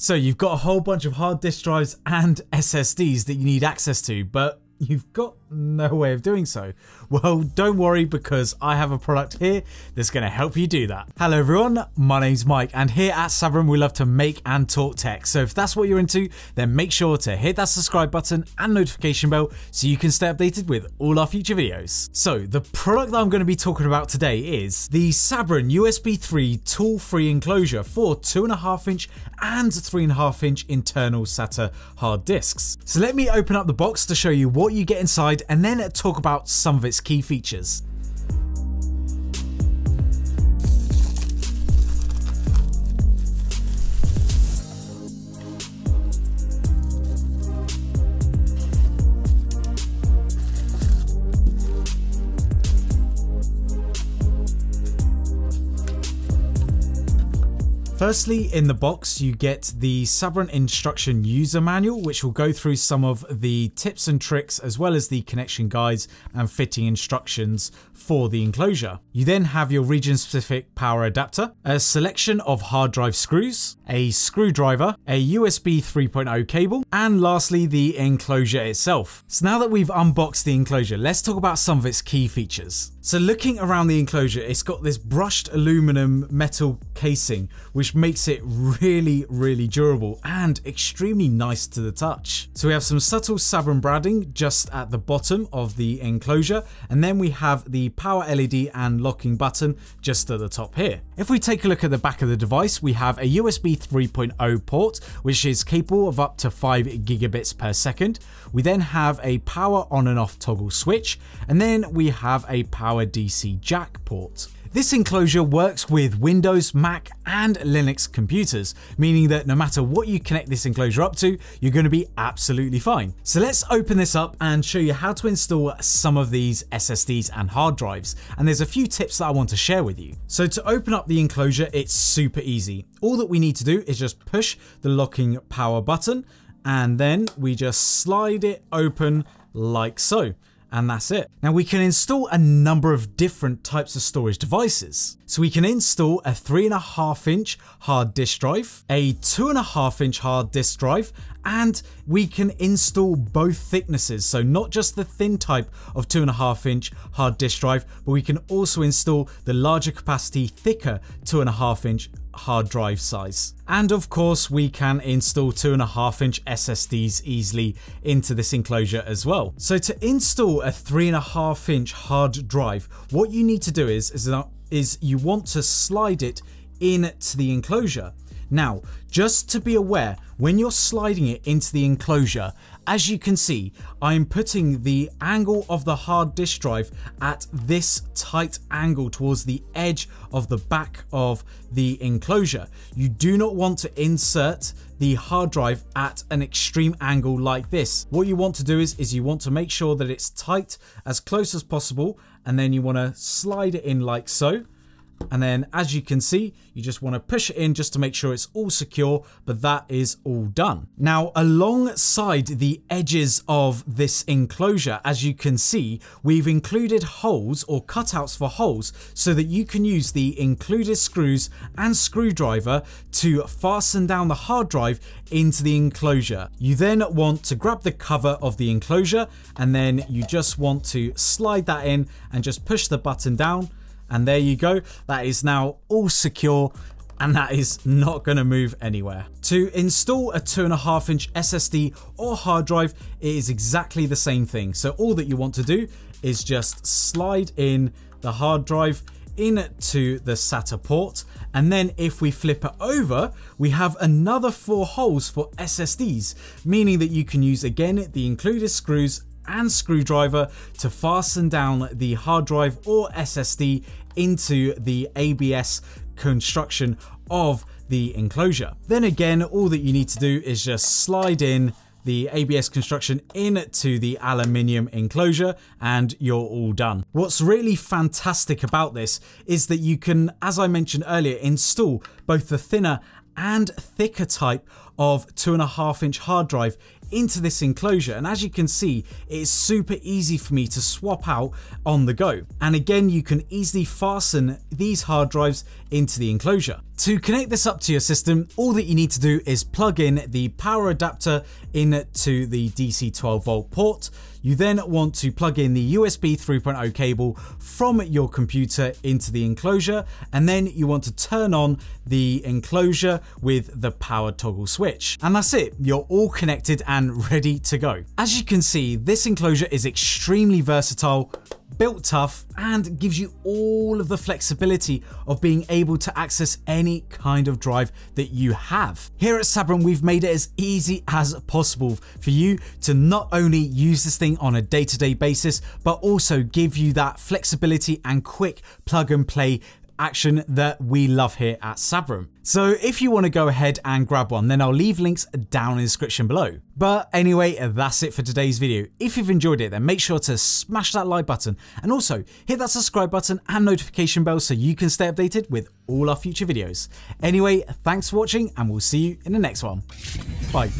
So you've got a whole bunch of hard disk drives and SSDs that you need access to, but you've got no way of doing so. Well, don't worry because I have a product here that's going to help you do that. Hello everyone, my name's Mike and here at Sabron, we love to make and talk tech. So if that's what you're into, then make sure to hit that subscribe button and notification bell so you can stay updated with all our future videos. So the product that I'm going to be talking about today is the Sabron USB 3 tool-free enclosure for 2.5 inch and 3.5 inch internal SATA hard disks. So let me open up the box to show you what what you get inside and then talk about some of its key features. Firstly, in the box, you get the Sabrent instruction user manual, which will go through some of the tips and tricks, as well as the connection guides and fitting instructions for the enclosure. You then have your region specific power adapter, a selection of hard drive screws, a screwdriver, a USB 3.0 cable, and lastly, the enclosure itself. So now that we've unboxed the enclosure, let's talk about some of its key features. So looking around the enclosure, it's got this brushed aluminum metal casing, which which makes it really, really durable and extremely nice to the touch. So we have some subtle sabron branding just at the bottom of the enclosure, and then we have the power LED and locking button just at the top here. If we take a look at the back of the device, we have a USB 3.0 port, which is capable of up to 5 gigabits per second. We then have a power on and off toggle switch, and then we have a power DC jack port. This enclosure works with Windows, Mac and Linux computers, meaning that no matter what you connect this enclosure up to, you're going to be absolutely fine. So let's open this up and show you how to install some of these SSDs and hard drives, and there's a few tips that I want to share with you. So to open up the enclosure, it's super easy. All that we need to do is just push the locking power button, and then we just slide it open like so and that's it. Now we can install a number of different types of storage devices. So we can install a 3.5 inch hard disk drive, a 2.5 inch hard disk drive, and we can install both thicknesses. So not just the thin type of 2.5 inch hard disk drive, but we can also install the larger capacity, thicker 2.5 inch hard drive size. And of course we can install 2.5 inch SSDs easily into this enclosure as well. So to install a 3.5 inch hard drive, what you need to do is, is, is you want to slide it into the enclosure. Now, just to be aware, when you're sliding it into the enclosure, as you can see, I'm putting the angle of the hard disk drive at this tight angle towards the edge of the back of the enclosure. You do not want to insert the hard drive at an extreme angle like this. What you want to do is, is you want to make sure that it's tight as close as possible and then you want to slide it in like so and then as you can see, you just want to push it in just to make sure it's all secure, but that is all done. Now, alongside the edges of this enclosure, as you can see, we've included holes or cutouts for holes so that you can use the included screws and screwdriver to fasten down the hard drive into the enclosure. You then want to grab the cover of the enclosure and then you just want to slide that in and just push the button down and there you go. That is now all secure and that is not going to move anywhere. To install a 2.5 inch SSD or hard drive, it is exactly the same thing. So all that you want to do is just slide in the hard drive into the SATA port and then if we flip it over we have another four holes for SSDs meaning that you can use again the included screws and screwdriver to fasten down the hard drive or SSD into the ABS construction of the enclosure. Then again, all that you need to do is just slide in the ABS construction into the aluminium enclosure and you're all done. What's really fantastic about this is that you can, as I mentioned earlier, install both the thinner and thicker type of two and a half inch hard drive into this enclosure and as you can see it's super easy for me to swap out on the go and again you can easily fasten these hard drives into the enclosure. To connect this up to your system all that you need to do is plug in the power adapter into the DC 12 volt port you then want to plug in the USB 3.0 cable from your computer into the enclosure and then you want to turn on the enclosure with the power toggle switch switch. And that's it, you're all connected and ready to go. As you can see, this enclosure is extremely versatile, built tough and gives you all of the flexibility of being able to access any kind of drive that you have. Here at Sabrin, we've made it as easy as possible for you to not only use this thing on a day-to-day -day basis, but also give you that flexibility and quick plug and play action that we love here at Sabrum. So if you want to go ahead and grab one, then I'll leave links down in the description below. But anyway, that's it for today's video. If you've enjoyed it, then make sure to smash that like button and also hit that subscribe button and notification bell so you can stay updated with all our future videos. Anyway, thanks for watching and we'll see you in the next one. Bye.